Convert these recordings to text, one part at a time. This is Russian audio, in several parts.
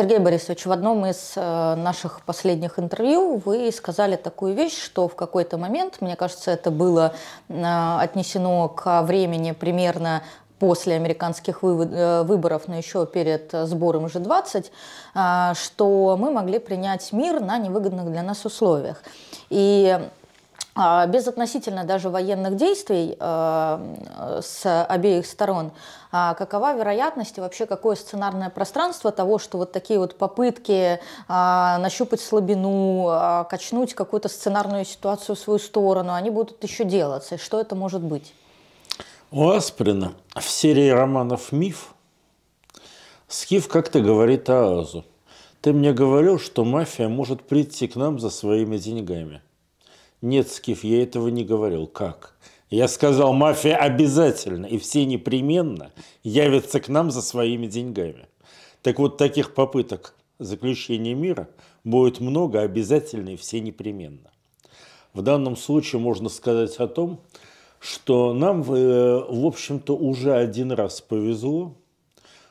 Сергей Борисович, в одном из э, наших последних интервью вы сказали такую вещь, что в какой-то момент, мне кажется, это было э, отнесено к времени примерно после американских э, выборов, но еще перед сбором G20, что мы могли принять мир на невыгодных для нас условиях. И а, безотносительно даже военных действий а, с обеих сторон, а, какова вероятность и вообще какое сценарное пространство того, что вот такие вот попытки нащупать слабину, качнуть какую-то сценарную ситуацию в свою сторону, они будут еще делаться, и что это может быть? У Асприна в серии романов «Миф» Скиф как-то говорит Азу, «Ты мне говорил, что мафия может прийти к нам за своими деньгами». Нет, Скиф, я этого не говорил. Как? Я сказал, мафия обязательно и все непременно явятся к нам за своими деньгами. Так вот, таких попыток заключения мира будет много, обязательно и все непременно. В данном случае можно сказать о том, что нам, э, в общем-то, уже один раз повезло,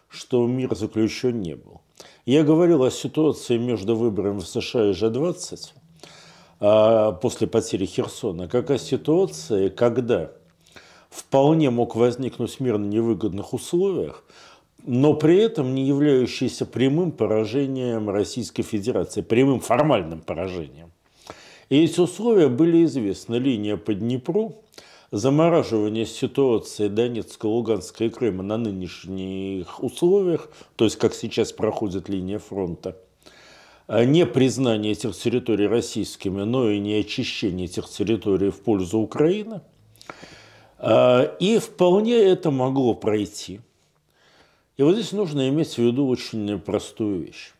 что мир заключен не был. Я говорил о ситуации между выборами в США и G20 – а, после потери Херсона, какая ситуация когда вполне мог возникнуть мир на невыгодных условиях, но при этом не являющийся прямым поражением Российской Федерации, прямым формальным поражением. И эти условия были известны. Линия по Днепру, замораживание ситуации Донецка, луганской и Крыма на нынешних условиях, то есть как сейчас проходит линия фронта – а, не признание этих территорий российскими, но и не очищение этих территорий в пользу Украины. А, и вполне это могло пройти. И вот здесь нужно иметь в виду очень простую вещь.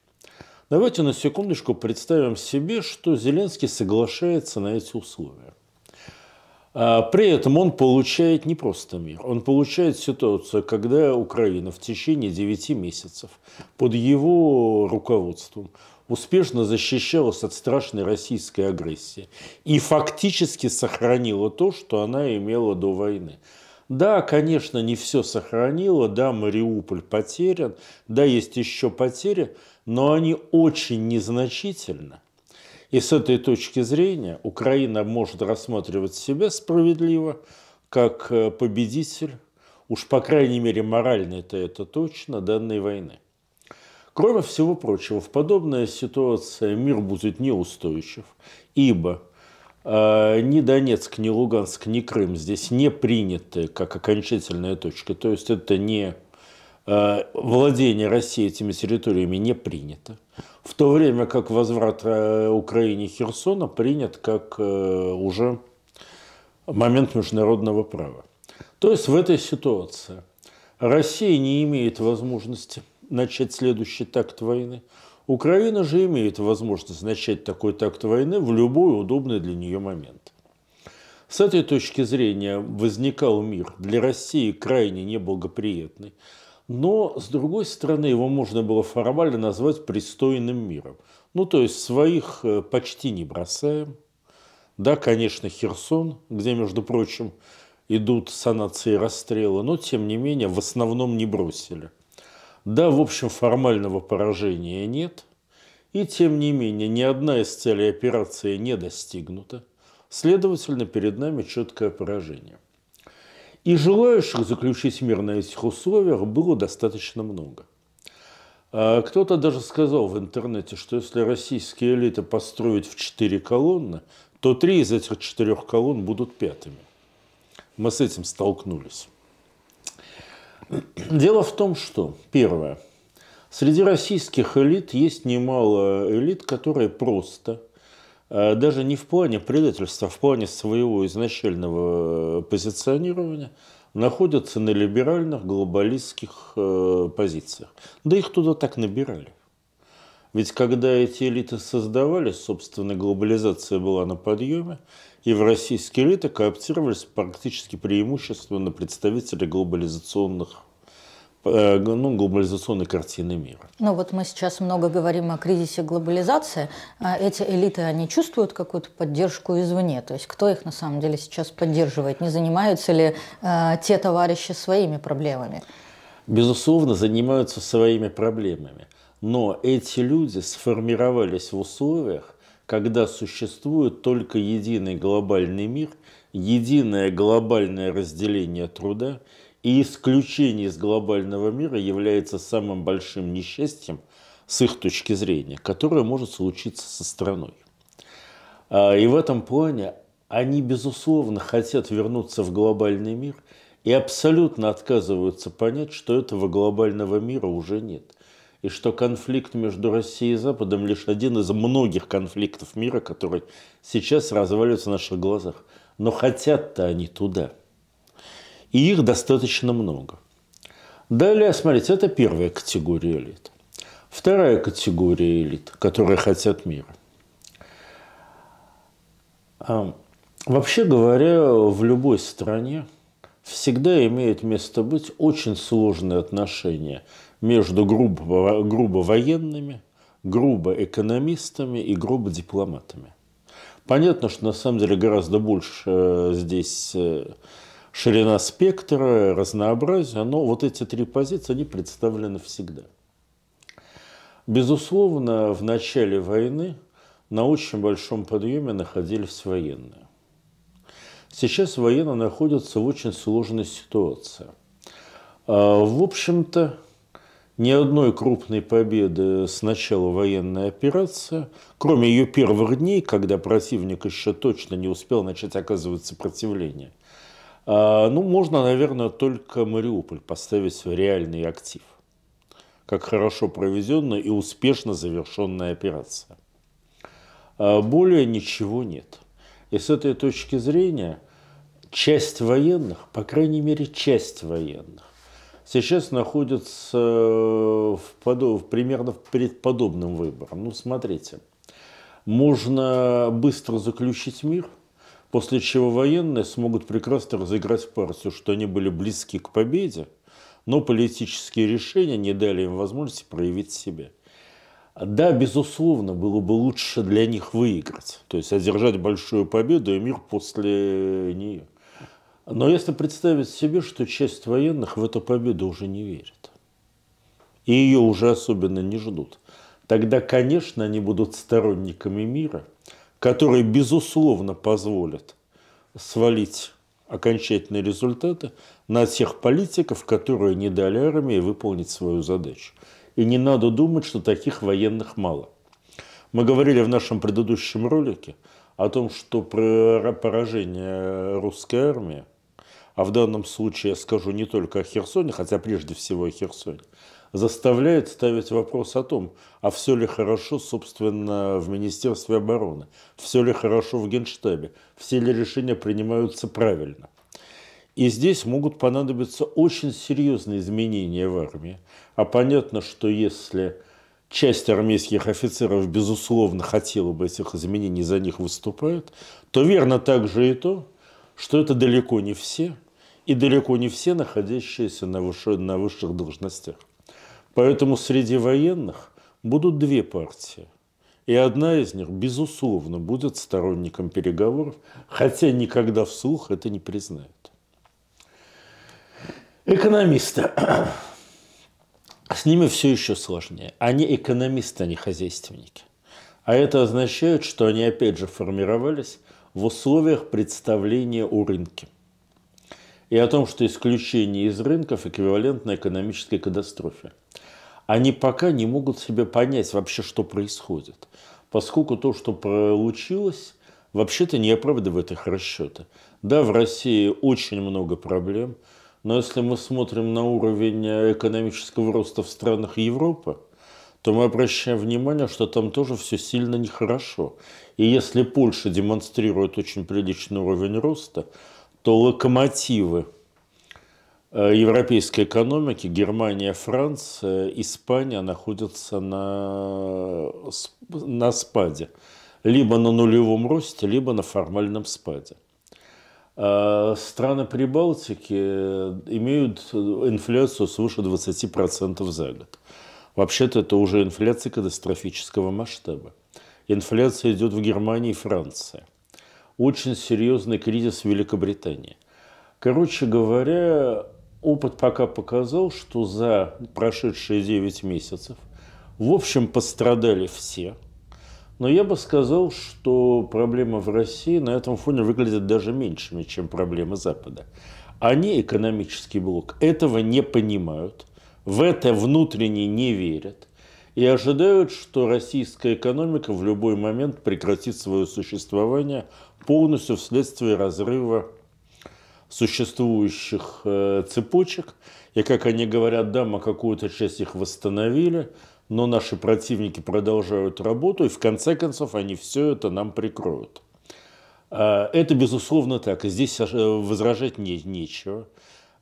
Давайте на секундочку представим себе, что Зеленский соглашается на эти условия. А, при этом он получает не просто мир, он получает ситуацию, когда Украина в течение 9 месяцев под его руководством успешно защищалась от страшной российской агрессии и фактически сохранила то, что она имела до войны. Да, конечно, не все сохранило, да, Мариуполь потерян, да, есть еще потери, но они очень незначительны. И с этой точки зрения Украина может рассматривать себя справедливо как э, победитель, уж по крайней мере морально-то это точно, данной войны. Кроме всего прочего, в подобная ситуация мир будет неустойчив, ибо э, ни Донецк, ни Луганск, ни Крым здесь не приняты как окончательная точка. То есть это не э, владение России этими территориями не принято. В то время как возврат э, Украине Херсона принят как уже момент международного права. То есть в этой ситуации Россия не имеет возможности начать следующий такт войны. Украина же имеет возможность начать такой такт войны в любой удобный для нее момент. С этой точки зрения возникал мир для России крайне неблагоприятный, но, с другой стороны, его можно было формально назвать пристойным миром. Ну, то есть своих э, почти не бросаем. Да, конечно, Херсон, где, между прочим, идут санации и расстрелы, но, тем не менее, в основном не бросили. Да, в общем, формального поражения нет. И тем не менее, ни одна из целей операции не достигнута. Следовательно, перед нами четкое поражение. И желающих заключить мир на этих условиях было достаточно много. А кто-то даже сказал в интернете, что если российские элиты построить в четыре колонны, то три из этих четырех колонн будут пятыми. Мы с этим столкнулись. Дело в том, что, первое, среди российских элит есть немало элит, которые просто, э, даже не в плане предательства, а в плане своего изначального э, позиционирования, находятся на либеральных глобалистских э, позициях. Да их туда так набирали. Ведь когда эти элиты создавались, собственно, глобализация была на подъеме, и в российский рынок кооптировались практически преимущественно представители глобализационных э, ну, глобализационной картины мира. Ну вот мы сейчас много говорим о кризисе глобализации. А эти элиты, они чувствуют какую-то поддержку извне? То есть кто их на самом деле сейчас поддерживает? Не занимаются ли э, те товарищи своими проблемами? Безусловно, занимаются своими проблемами. Но эти люди сформировались в условиях, когда существует только единый глобальный мир, единое глобальное разделение труда, и исключение из глобального мира является самым большим несчастьем с их точки зрения, которое может случиться со страной. А, и в этом плане они, безусловно, хотят вернуться в глобальный мир и абсолютно отказываются понять, что этого глобального мира уже нет и что конфликт между Россией и Западом лишь один из многих конфликтов мира, который сейчас разваливается на наших глазах. Но хотят-то они туда. И их достаточно много. Далее, смотрите, это первая категория элит. Вторая категория элит, которые хотят мира. А, вообще говоря, в любой стране всегда имеет место быть очень сложные отношения между грубо, грубо военными, грубо экономистами и грубо дипломатами. Понятно, что на самом деле гораздо больше э, здесь э, ширина спектра, разнообразие, но вот эти три позиции, они представлены всегда. Безусловно, в начале войны на очень большом подъеме находились военные. Сейчас военные находятся в очень сложной ситуации. А, в общем-то, ни одной крупной победы с начала военной операции, кроме ее первых дней, когда противник еще точно не успел начать оказывать сопротивление. А, ну, можно, наверное, только Мариуполь поставить в реальный актив, как хорошо проведенная и успешно завершенная операция. А, более ничего нет. И с этой точки зрения часть военных, по крайней мере часть военных, сейчас находятся э, в, подоб... примерно перед подобным выбором. Ну, смотрите, можно быстро заключить мир, после чего военные смогут прекрасно разыграть партию, что они были близки к победе, но политические решения не дали им возможности проявить себя. Да, безусловно, было бы лучше для них выиграть, то есть одержать большую победу и мир после нее. Но если представить себе, что часть военных в эту победу уже не верит, и ее уже особенно не ждут, тогда, конечно, они будут сторонниками мира, который, безусловно, позволит свалить окончательные результаты на тех политиков, которые не дали армии выполнить свою задачу. И не надо думать, что таких военных мало. Мы говорили в нашем предыдущем ролике о том, что поражение русской армии – а в данном случае я скажу не только о Херсоне, хотя прежде всего о Херсоне, заставляет ставить вопрос о том, а все ли хорошо, собственно, в Министерстве обороны, все ли хорошо в Генштабе, все ли решения принимаются правильно. И здесь могут понадобиться очень серьезные изменения в армии. А понятно, что если часть армейских офицеров, безусловно, хотела бы этих изменений, за них выступает, то верно также и то, что это далеко не все – и далеко не все находящиеся на, выше, на высших должностях. Поэтому среди военных будут две партии. И одна из них, безусловно, будет сторонником переговоров, хотя никогда вслух это не признает. Экономисты. С ними все еще сложнее. Они экономисты, они а хозяйственники. А это означает, что они опять же формировались в условиях представления о рынке – и о том, что исключение из рынков эквивалентно экономической катастрофе. Они пока не могут себе понять вообще, что происходит, поскольку то, что получилось, вообще-то не оправдывает их расчеты. Да, в России очень много проблем, но если мы смотрим на уровень э, экономического роста в странах Европы, то мы обращаем внимание, что там тоже все сильно нехорошо. И если Польша демонстрирует очень приличный уровень роста, то локомотивы э, европейской экономики, Германия, Франция, Испания находятся на, на спаде. Либо на нулевом росте, либо на формальном спаде. Э, страны Прибалтики э, имеют инфляцию свыше 20% за год. Вообще-то это уже инфляция катастрофического масштаба. Инфляция идет в Германии и Франции – очень серьезный кризис в Великобритании. Короче говоря, опыт пока показал, что за прошедшие 9 месяцев, в общем, пострадали все. Но я бы сказал, что проблема в России на этом фоне выглядит даже меньшими, чем проблемы Запада. Они, экономический блок, этого не понимают, в это внутренне не верят и ожидают, что российская экономика в любой момент прекратит свое существование, полностью вследствие разрыва существующих э, цепочек. И, как они говорят, да, мы какую-то часть их восстановили, но наши противники продолжают работу, и в конце концов они все это нам прикроют. Э, это, безусловно, так, и здесь э, возражать не, нечего.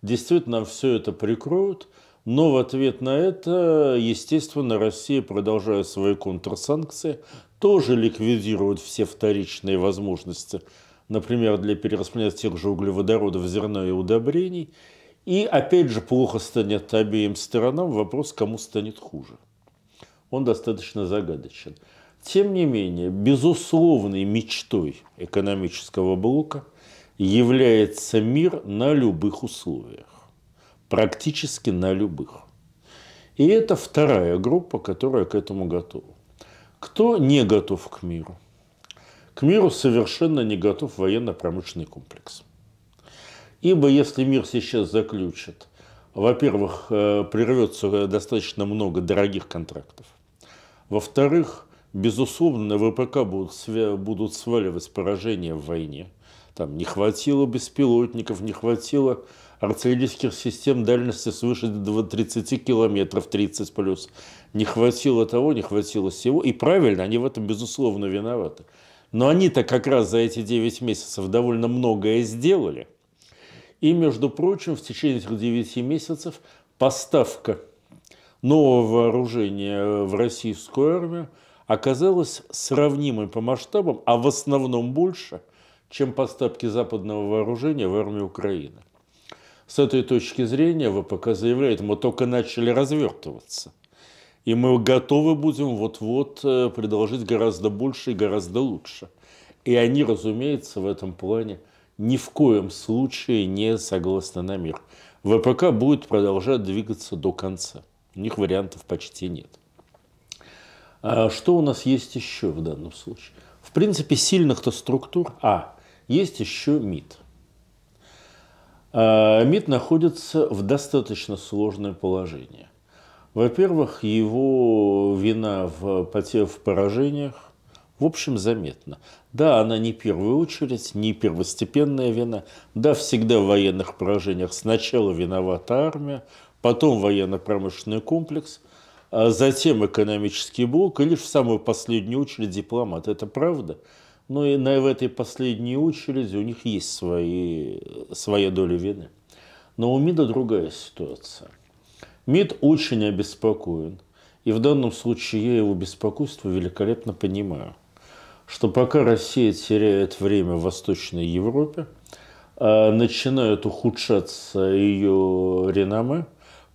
Действительно, нам все это прикроют – но в ответ на это, естественно, Россия, продолжая свои контрсанкции, тоже ликвидирует все вторичные возможности, например, для перераспределения тех же углеводородов, зерна и удобрений. И опять же плохо станет обеим сторонам, вопрос, кому станет хуже. Он достаточно загадочен. Тем не менее, безусловной мечтой экономического блока является мир на любых условиях практически на любых. И это вторая группа, которая к этому готова. Кто не готов к миру? К миру совершенно не готов военно-промышленный комплекс. Ибо если мир сейчас заключит, во-первых, э, прервется достаточно много дорогих контрактов. Во-вторых, безусловно, ВПК будут, будут сваливать поражения в войне. Там не хватило беспилотников, не хватило артиллерийских систем дальности свыше 30 километров, 30 плюс. Не хватило того, не хватило всего. И правильно, они в этом, безусловно, виноваты. Но они-то как раз за эти 9 месяцев довольно многое сделали. И, между прочим, в течение этих 9 месяцев поставка нового вооружения э, в российскую армию оказалась сравнимой по масштабам, а в основном больше, чем поставки западного вооружения в армию Украины. С этой точки зрения ВПК заявляет, мы только начали развертываться. И мы готовы будем вот-вот э, предложить гораздо больше и гораздо лучше. И они, разумеется, в этом плане ни в коем случае не согласны на мир. ВПК будет продолжать двигаться до конца. У них вариантов почти нет. А что у нас есть еще в данном случае? В принципе, сильных-то структур, а, есть еще МИД – Э, МИД находится в достаточно сложном положении. Во-первых, его вина в, потерях, в поражениях, в общем, заметна. Да, она не первая очередь, не первостепенная вина. Да, всегда в военных поражениях сначала виновата армия, потом военно-промышленный комплекс, а затем экономический блок и лишь в самую последнюю очередь дипломат. Это правда? Но ну и на, в этой последней очереди у них есть свои, своя доля вины. Но у МИДа другая ситуация. МИД очень обеспокоен. И в данном случае я его беспокойство великолепно понимаю. Что пока Россия теряет время в Восточной Европе, а начинают ухудшаться ее реноме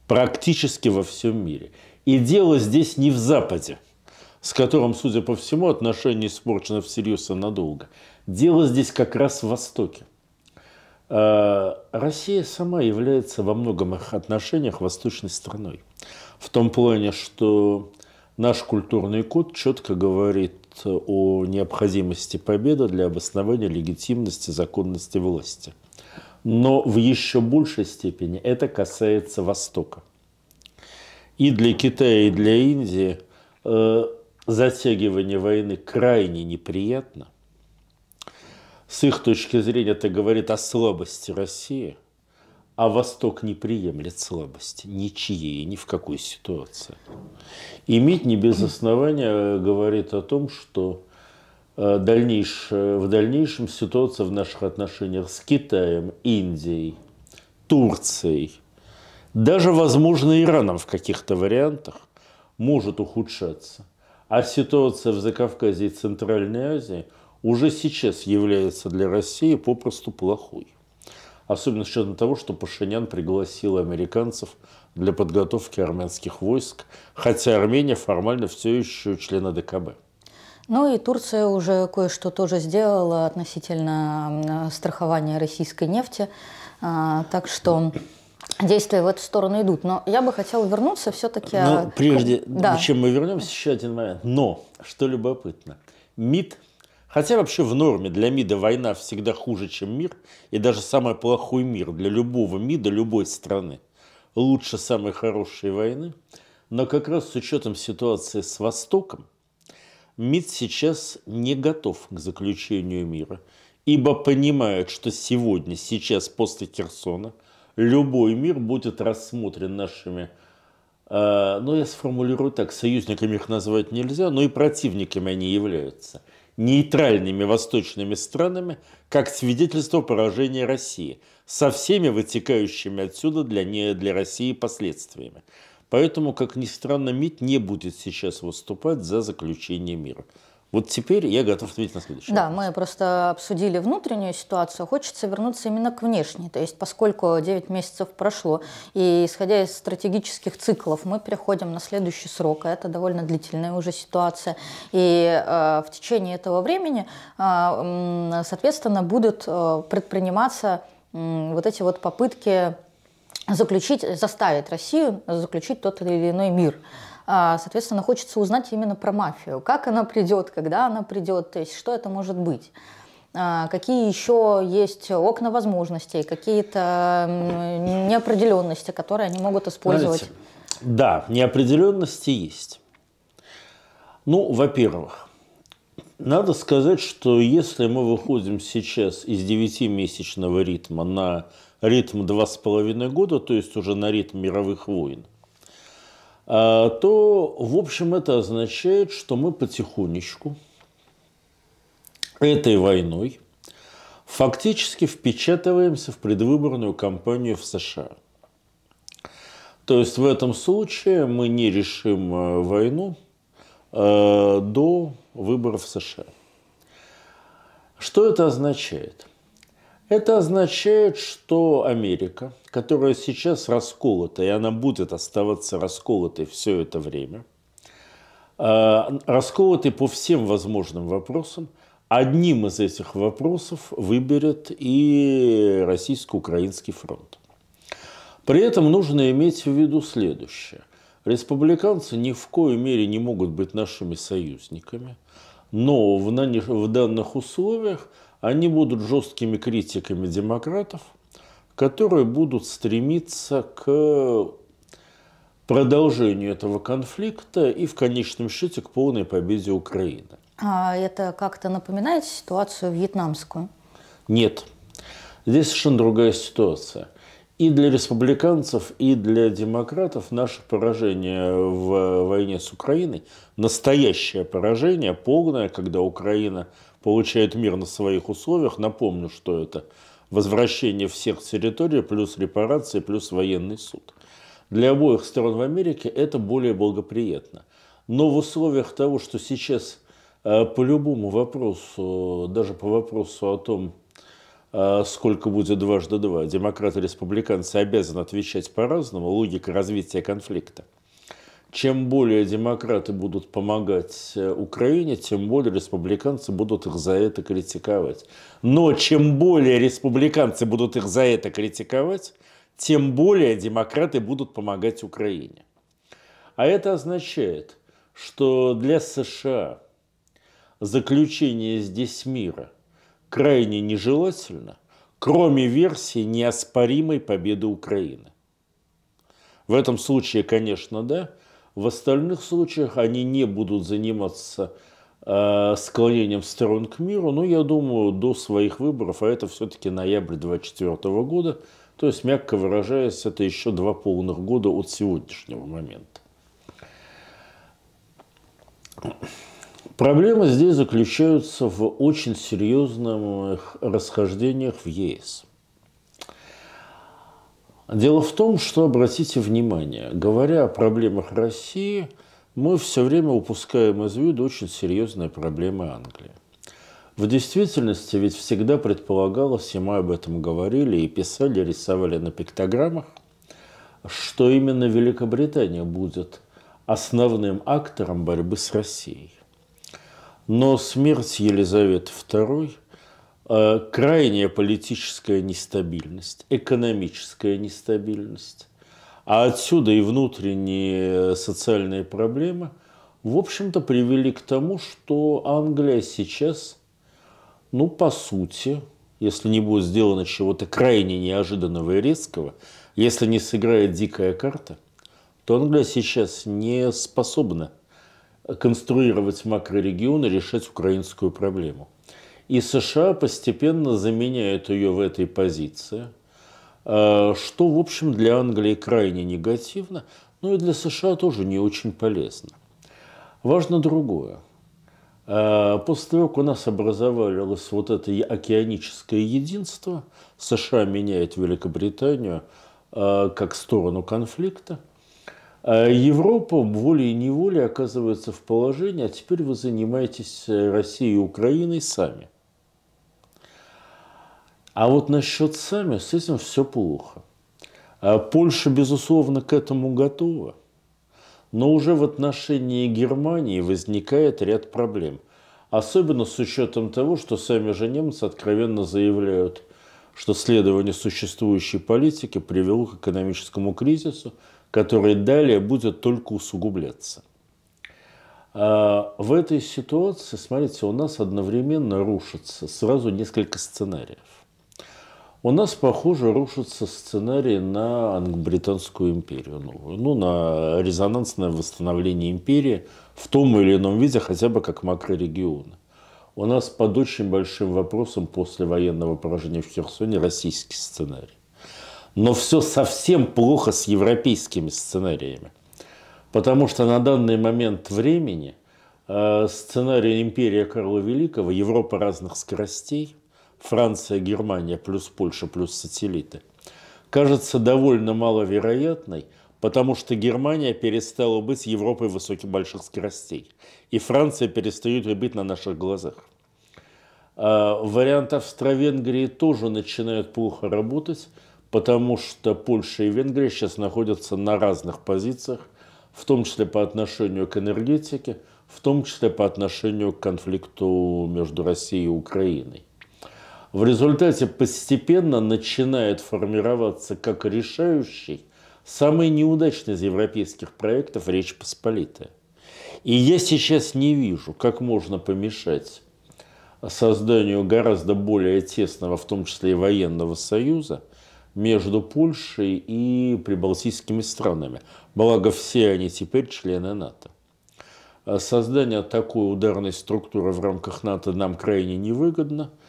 практически во всем мире. И дело здесь не в Западе – с которым, судя по всему, отношения испорчены всерьез и надолго. Дело здесь как раз в Востоке. Э, Россия сама является во многом их отношениях восточной страной. В том плане, что наш культурный код четко говорит о необходимости победы для обоснования легитимности, законности власти. Но в еще большей степени это касается Востока. И для Китая, и для Индии э, – затягивание войны крайне неприятно. С их точки зрения это говорит о слабости России, а Восток не приемлет слабости ничьей, ни в какой ситуации. Иметь не без основания э, говорит о том, что э, э, в дальнейшем ситуация в наших отношениях с Китаем, Индией, Турцией, даже, возможно, Ираном в каких-то вариантах может ухудшаться. А ситуация в Закавказье и Центральной Азии уже сейчас является для России попросту плохой. Особенно с учетом того, что Пашинян пригласил американцев для подготовки армянских войск, хотя Армения формально все еще члена ДКБ. Ну и Турция уже кое-что тоже сделала относительно страхования российской нефти. А, так что действия в эту сторону идут. Но я бы хотела вернуться все-таки... Но ну, э, прежде, да. чем мы вернемся, еще один момент. Но, что любопытно, МИД, хотя вообще в норме, для МИДа война всегда хуже, чем мир, и даже самый плохой мир для любого МИДа любой страны лучше самой хорошей войны, но как раз с учетом ситуации с Востоком, МИД сейчас не готов к заключению мира, ибо понимают, что сегодня, сейчас, после Херсона, любой мир будет рассмотрен нашими, э, ну я сформулирую так, союзниками их назвать нельзя, но и противниками они являются, нейтральными восточными странами, как свидетельство поражения России, со всеми вытекающими отсюда для, не, для России последствиями. Поэтому, как ни странно, МИД не будет сейчас выступать за заключение мира. Вот теперь я готов ответить на следующий. Да, вопрос. мы просто обсудили внутреннюю ситуацию. Хочется вернуться именно к внешней. То есть поскольку 9 месяцев прошло, и исходя из стратегических циклов, мы переходим на следующий срок, а это довольно длительная уже ситуация. И э, в течение этого времени, э, соответственно, будут э, предприниматься э, вот эти вот попытки заключить, заставить Россию заключить тот или иной мир. А, соответственно, хочется узнать именно про мафию. Как она придет, когда она придет, то есть что это может быть а, какие еще есть окна возможностей, какие-то неопределенности, которые они могут использовать. Знаете, да, неопределенности есть. Ну, во-первых, надо сказать, что если мы выходим сейчас из 9-месячного ритма на ритм 2,5 года, то есть уже на ритм мировых войн, а, то, в общем, это означает, что мы потихонечку этой войной фактически впечатываемся в предвыборную кампанию в США. То есть в этом случае мы не решим э, войну э, до выборов в США. Что это означает? Это означает, что Америка, которая сейчас расколота, и она будет оставаться расколотой все это время, э, расколотой по всем возможным вопросам, одним из этих вопросов выберет и российско-украинский фронт. При этом нужно иметь в виду следующее. Республиканцы ни в коей мере не могут быть нашими союзниками, но в, данных условиях они будут жесткими критиками демократов, которые будут стремиться к продолжению этого конфликта и в конечном счете к полной победе Украины. А это как-то напоминает ситуацию вьетнамскую? Нет. Здесь совершенно другая ситуация. И для республиканцев, и для демократов наше поражение в войне с Украиной, настоящее поражение, полное, когда Украина получает мир на своих условиях. Напомню, что это возвращение всех территорий, плюс репарации, плюс военный суд. Для обоих сторон в Америке это более благоприятно. Но в условиях того, что сейчас э, по любому вопросу, даже по вопросу о том, э, сколько будет дважды два, демократы и республиканцы обязаны отвечать по-разному, логика развития конфликта – чем более демократы будут помогать э, Украине, тем более республиканцы будут их за это критиковать. Но чем более республиканцы будут их за это критиковать, тем более демократы будут помогать Украине. А это означает, что для США заключение здесь мира крайне нежелательно, кроме версии неоспоримой победы Украины. В этом случае, конечно, да, в остальных случаях они не будут заниматься э, склонением сторон к миру, но я думаю, до своих выборов, а это все-таки ноябрь 2024 года, то есть, мягко выражаясь, это еще два полных года от сегодняшнего момента. Проблема здесь заключается в очень серьезных расхождениях в ЕС – Дело в том, что, обратите внимание, говоря о проблемах России, мы все время упускаем из виду очень серьезные проблемы Англии. В действительности ведь всегда предполагалось, и мы об этом говорили, и писали, и рисовали на пиктограммах, что именно Великобритания будет основным актором борьбы с Россией. Но смерть Елизаветы II Э, крайняя политическая нестабильность, экономическая нестабильность, а отсюда и внутренние э, социальные проблемы, в общем-то, привели к тому, что Англия сейчас, ну, по сути, если не будет сделано чего-то крайне неожиданного и резкого, если не сыграет дикая карта, то Англия сейчас не способна конструировать макрорегион и решать украинскую проблему. И США постепенно заменяют ее в этой позиции, а, что, в общем, для Англии крайне негативно, но ну и для США тоже не очень полезно. Важно другое. А, после того, как у нас образовалось вот это океаническое единство, США меняет Великобританию а, как сторону конфликта, Европа волей-неволей оказывается в положении, а теперь вы занимаетесь Россией и Украиной сами. А вот насчет сами с этим все плохо. А Польша, безусловно, к этому готова. Но уже в отношении Германии возникает ряд проблем. Особенно с учетом того, что сами же немцы откровенно заявляют, что следование существующей политики привело к экономическому кризису, который далее будет только усугубляться. А в этой ситуации, смотрите, у нас одновременно рушится сразу несколько сценариев. У нас, похоже, рушится сценарий на британскую империю новую, ну, на резонансное восстановление империи в том или ином виде, хотя бы как макрорегиона. У нас под очень большим вопросом после военного поражения в Херсоне российский сценарий. Но все совсем плохо с европейскими сценариями. Потому что на данный момент времени э, сценарий империи Карла Великого, Европа разных скоростей – Франция, Германия плюс Польша плюс сателлиты, кажется довольно маловероятной, потому что Германия перестала быть Европой высоких больших скоростей, и Франция перестает быть на наших глазах. А вариант Австро-Венгрии тоже начинает плохо работать, потому что Польша и Венгрия сейчас находятся на разных позициях, в том числе по отношению к энергетике, в том числе по отношению к конфликту между Россией и Украиной в результате постепенно начинает формироваться как решающий самый неудачный из европейских проектов Речь Посполитая. И я сейчас не вижу, как можно помешать созданию гораздо более тесного, в том числе и военного союза, между Польшей и прибалтийскими странами. Благо, все они теперь члены НАТО. Создание такой ударной структуры в рамках НАТО нам крайне невыгодно –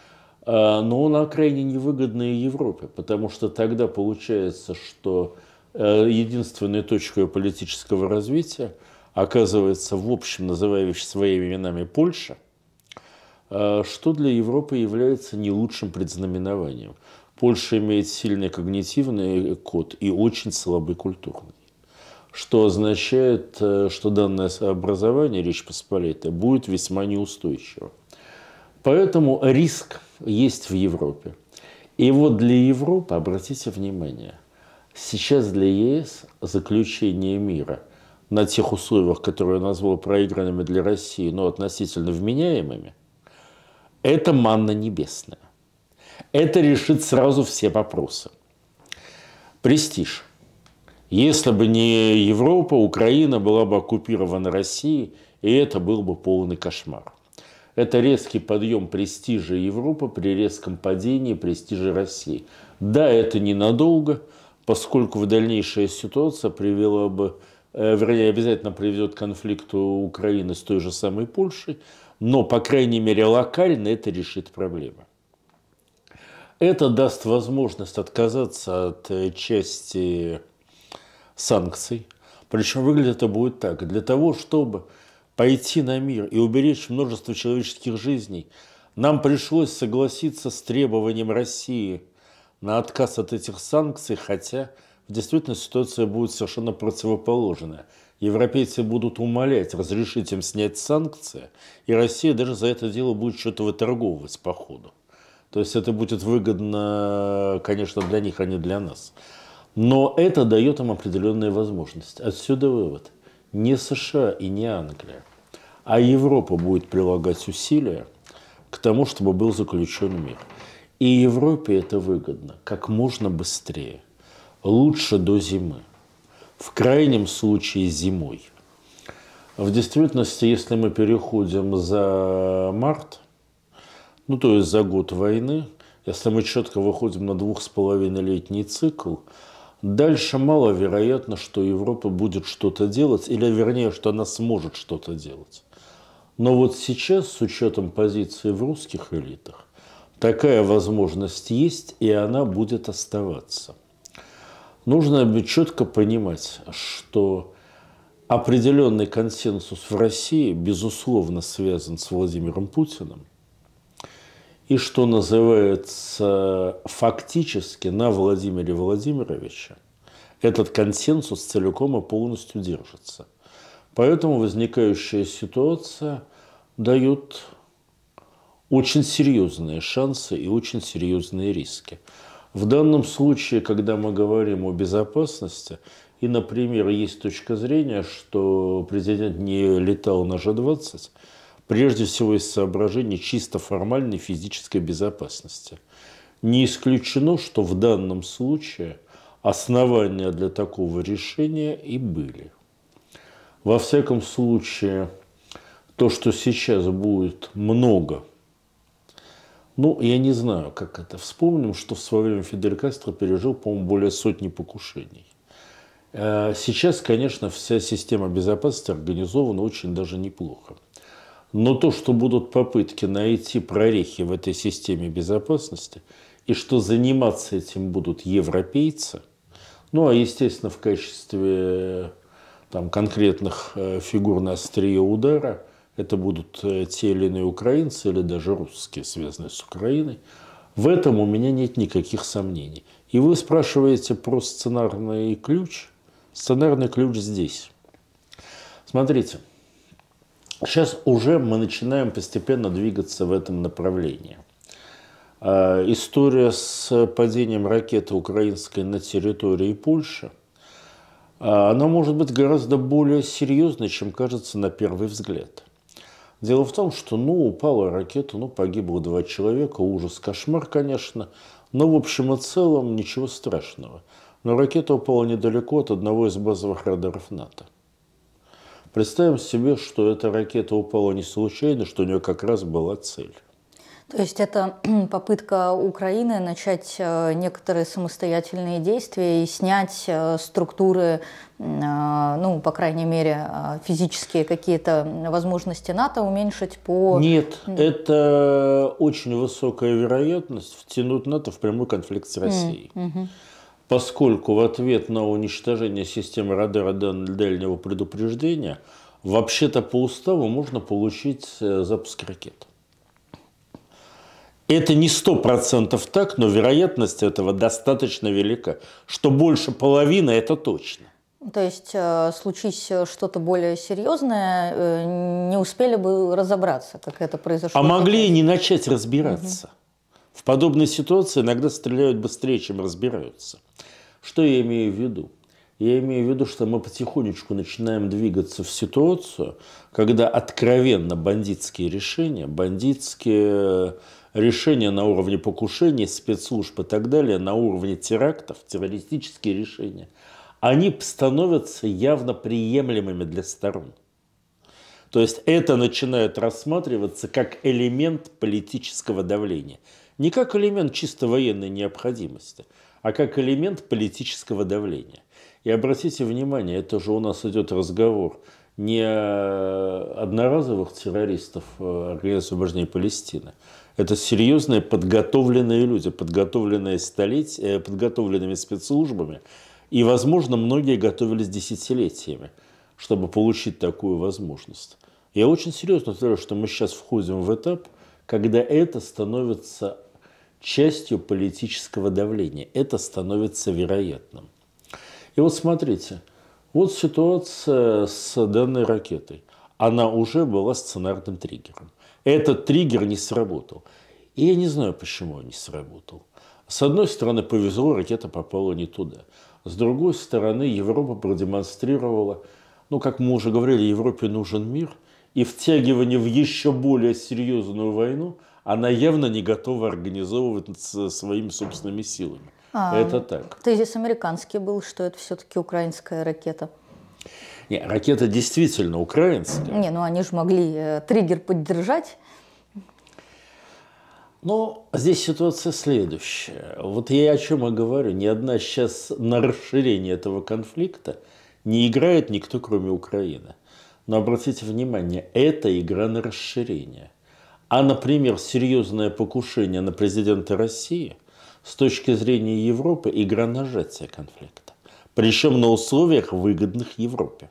Э, но он крайне невыгодный Европе, потому что тогда получается, что э, единственной точкой политического развития оказывается, в общем, называя своими именами, Польша, э, что для Европы является не лучшим предзнаменованием. Польша имеет сильный когнитивный код и очень слабый культурный. Что означает, что данное образование Речь Посполитая будет весьма неустойчиво. Поэтому риск есть в Европе. И вот для Европы, обратите внимание, сейчас для ЕС заключение мира на тех условиях, которые я назвал проигранными для России, но относительно вменяемыми, это манна небесная. Это решит сразу все вопросы. Престиж. Если бы не Европа, Украина была бы оккупирована Россией, и это был бы полный кошмар. Это резкий подъем престижа Европы при резком падении престижа России. Да, это ненадолго, поскольку в дальнейшая ситуация привела бы, э, вернее, обязательно приведет к конфликту Украины с той же самой Польшей, но, по крайней мере, локально это решит проблему. Это даст возможность отказаться от э, части э, санкций. Причем выглядит это будет так. Для того, чтобы пойти на мир и уберечь множество человеческих жизней, нам пришлось согласиться с требованием России на отказ от этих санкций, хотя в действительности ситуация будет совершенно противоположная. Европейцы будут умолять разрешить им снять санкции, и Россия даже за это дело будет что-то выторговывать по ходу. То есть это будет выгодно, конечно, для них, а не для нас. Но это дает им определенные возможности. Отсюда вывод – не США и не Англия, а Европа будет прилагать усилия к тому, чтобы был заключен мир. И Европе это выгодно как можно быстрее, лучше до зимы, в крайнем случае зимой. В действительности, если мы переходим за март, ну то есть за год войны, если мы четко выходим на двух с половиной летний цикл, Дальше маловероятно, что Европа будет что-то делать, или вернее, что она сможет что-то делать. Но вот сейчас, с учетом позиции в русских элитах, такая возможность есть, и она будет оставаться. Нужно четко понимать, что определенный консенсус в России, безусловно, связан с Владимиром Путиным – и, что называется, фактически на Владимире Владимировиче этот консенсус целиком и полностью держится. Поэтому возникающая ситуация дает очень серьезные шансы и очень серьезные риски. В данном случае, когда мы говорим о безопасности, и, например, есть точка зрения, что президент не летал на Ж-20, прежде всего из соображений чисто формальной физической безопасности. Не исключено, что в данном случае основания для такого решения и были. Во всяком случае, то, что сейчас будет много, ну, я не знаю, как это. Вспомним, что в свое время Фидель Кастро пережил, по-моему, более сотни покушений. Э, сейчас, конечно, вся система безопасности организована очень даже неплохо. Но то, что будут попытки найти прорехи в этой системе безопасности, и что заниматься этим будут европейцы, ну а естественно в качестве там, конкретных э, фигур на острие удара, это будут э, те или иные украинцы или даже русские, связанные с Украиной, в этом у меня нет никаких сомнений. И вы спрашиваете про сценарный ключ. Сценарный ключ здесь. Смотрите, Сейчас уже мы начинаем постепенно двигаться в этом направлении. А, история с падением ракеты украинской на территории Польши, а, она может быть гораздо более серьезной, чем кажется на первый взгляд. Дело в том, что ну, упала ракета, ну, погибло два человека, ужас, кошмар, конечно, но в общем и целом ничего страшного. Но ракета упала недалеко от одного из базовых радаров НАТО. Представим себе, что эта ракета упала не случайно, что у нее как раз была цель. То есть это попытка Украины начать э, некоторые самостоятельные действия и снять э, структуры, э, ну, по крайней мере, физические какие-то возможности НАТО уменьшить по... Нет, это очень высокая вероятность втянуть НАТО в прямой конфликт с Россией. Mm-hmm поскольку в ответ на уничтожение системы радара дальнего предупреждения вообще-то по уставу можно получить э, запуск ракет. Это не сто процентов так, но вероятность этого достаточно велика, что больше половины – это точно. То есть, э, случись э, что-то более серьезное, не успели бы разобраться, как это произошло. А могли и не начать разбираться. Угу. В подобной ситуации иногда стреляют быстрее, чем разбираются. Что я имею в виду? Я имею в виду, что мы потихонечку начинаем двигаться в ситуацию, когда откровенно бандитские решения, бандитские э, решения на уровне покушений, спецслужб и так далее, на уровне терактов, террористические решения, они становятся явно приемлемыми для сторон. То есть это начинает рассматриваться как элемент политического давления – не как элемент чисто военной необходимости, а как элемент политического давления. И обратите внимание, это же у нас идет разговор не одноразовых террористов э, Организации освобождения Палестины. Это серьезные подготовленные люди, подготовленные столетия, э, подготовленными спецслужбами. И, возможно, многие готовились десятилетиями, чтобы получить такую возможность. Я очень серьезно говорю, что мы сейчас входим в этап, когда это становится частью политического давления. Это становится вероятным. И вот смотрите, вот ситуация с данной ракетой. Она уже была сценарным триггером. Этот триггер не сработал. И я не знаю, почему он не сработал. С одной стороны, повезло, ракета попала не туда. С другой стороны, Европа продемонстрировала, ну, как мы уже говорили, Европе нужен мир, и втягивание в еще более серьезную войну – она явно не готова организовывать своими собственными силами. А, это так. Тезис американский был, что это все-таки украинская ракета. Не, ракета действительно украинская. Не, ну они же могли э, триггер поддержать. Но ну, здесь ситуация следующая. Вот я о чем и говорю. Ни одна сейчас на расширение этого конфликта не играет никто, кроме Украины. Но обратите внимание, это игра на расширение – а, например, серьезное покушение на президента России с точки зрения Европы – игра нажатия конфликта. Причем на условиях, выгодных Европе.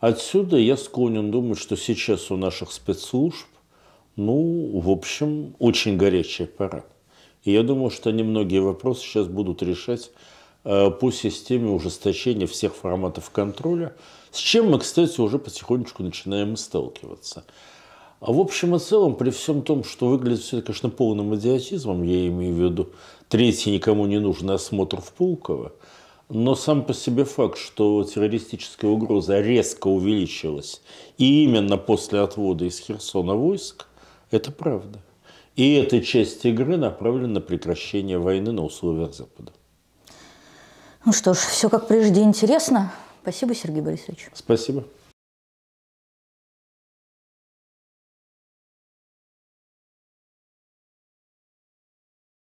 Отсюда я склонен думать, что сейчас у наших спецслужб, ну, в общем, очень горячая пора. И я думаю, что они многие вопросы сейчас будут решать э, по системе ужесточения всех форматов контроля, с чем мы, кстати, уже потихонечку начинаем сталкиваться – а в общем и целом, при всем том, что выглядит все это, конечно, полным идиотизмом, я имею в виду третий никому не нужный осмотр в Пулково, но сам по себе факт, что террористическая угроза резко увеличилась, и именно после отвода из Херсона войск, это правда. И эта часть игры направлена на прекращение войны на условиях Запада. Ну что ж, все как прежде интересно. Спасибо, Сергей Борисович. Спасибо.